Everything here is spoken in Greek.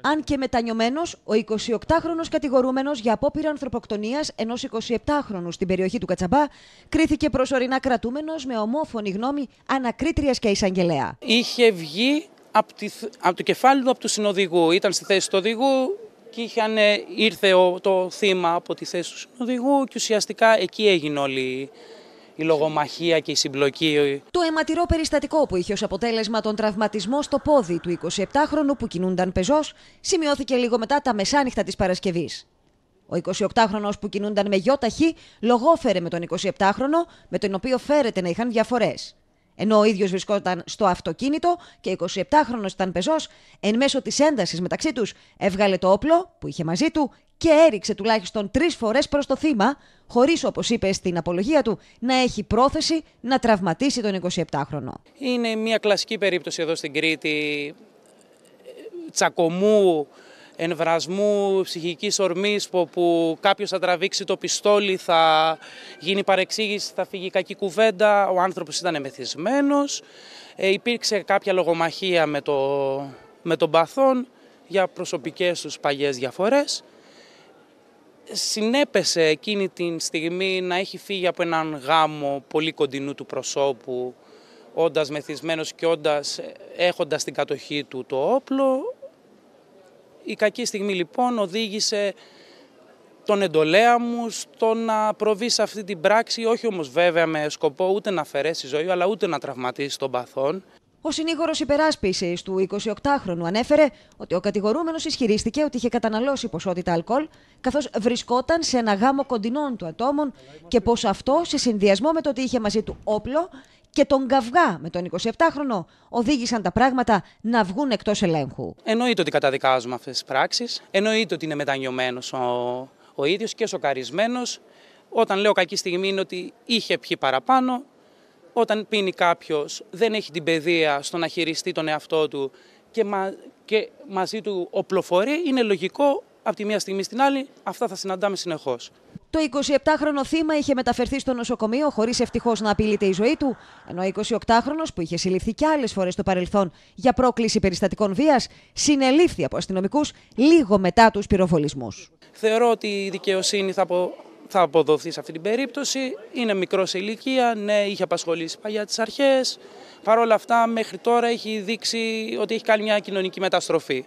αν και μετανιωμένος, ο 28χρονο κατηγορούμενος για απόπειρα ανθρωποκτονίας ενός 27χρονου στην περιοχή του Κατσαμπά κρίθηκε προσωρινά κρατούμενος με ομόφωνη γνώμη ανακρίτριας και εισαγγελέα. Είχε βγει από, το κεφάλι του από του συνοδηγού. Ήταν στη θέση του οδηγού και είχαν, ε, ήρθε το θύμα από τη θέση του συνοδηγού και ουσιαστικά εκεί έγινε όλη η λογομαχία και η συμπλοκή. Ε, Το αιματηρό περιστατικό που είχε ως αποτέλεσμα τον τραυματισμό στο πόδι του 27χρονου που κινούνταν πεζός σημειώθηκε λίγο μετά τα μεσάνυχτα της Παρασκευής. Ο 28χρονο που κινούνταν με ταχύ λογόφερε με τον 27χρονο, με τον οποίο φέρεται να είχαν διαφορές ενώ ο ίδιος βρισκόταν στο αυτοκίνητο και 27χρονο ήταν πεζός, εν μέσω της έντασης μεταξύ τους έβγαλε το όπλο που είχε μαζί του και έριξε τουλάχιστον τρεις φορές προς το θύμα, χωρίς όπως είπε στην απολογία του να έχει πρόθεση να τραυματίσει τον 27χρονο. Είναι μια κλασική περίπτωση εδώ στην Κρήτη ε, τσακωμού εμβρασμού, ψυχικής ορμής που, που κάποιος θα τραβήξει το πιστόλι, θα γίνει παρεξήγηση, θα φύγει κακή κουβέντα. Ο άνθρωπος ήταν μεθυσμένος, ε, υπήρξε κάποια λογομαχία με, το, με τον παθόν για προσωπικές τους παγιές διαφορές. Συνέπεσε εκείνη την στιγμή να έχει φύγει από έναν γάμο πολύ κοντινού του προσώπου, όντας μεθυσμένος και όντας έχοντας στην κατοχή του το όπλο, η κακή στιγμή λοιπόν οδήγησε τον εντολέα μου στο να προβεί σε αυτή την πράξη, όχι όμως βέβαια με σκοπό ούτε να αφαιρέσει ζωή, αλλά ούτε να τραυματίσει τον παθόν. Ο συνήγορος υπεράσπισης του 28χρονου ανέφερε ότι ο κατηγορούμενος ισχυρίστηκε ότι είχε καταναλώσει ποσότητα αλκοόλ, καθώς βρισκόταν σε ένα γάμο κοντινών του ατόμων και πως αυτό, σε συνδυασμό με το ότι είχε μαζί του όπλο, και τον καυγά με τον 27χρονο οδήγησαν τα πράγματα να βγουν εκτός ελέγχου. Εννοείται ότι καταδικάζουμε αυτές τις πράξεις. Εννοείται ότι είναι μετανιωμένος ο, ο ίδιος και σοκαρισμένος. Όταν λέω κακή στιγμή είναι ότι είχε πιει παραπάνω. Όταν πίνει κάποιος, δεν έχει την παιδεία στο να χειριστεί τον εαυτό του και, και μαζί του οπλοφορεί, είναι λογικό από τη μία στιγμή στην άλλη αυτά θα συναντάμε συνεχώς. Το 27χρονο θύμα είχε μεταφερθεί στο νοσοκομείο χωρίς ευτυχώς να απειλείται η ζωή του, ενώ ο 28χρονο που είχε συλληφθεί και άλλες φορές στο παρελθόν για πρόκληση περιστατικών βίας, συνελήφθη από αστυνομικούς λίγο μετά τους πυροβολισμούς. Θεωρώ ότι η δικαιοσύνη θα, θα αποδοθεί σε αυτή την περίπτωση. Είναι μικρός σε ηλικία, ναι, είχε απασχολήσει παλιά τις αρχές. Παρ' όλα αυτά, μέχρι τώρα έχει δείξει ότι έχει κάνει μια κοινωνική μεταστροφή.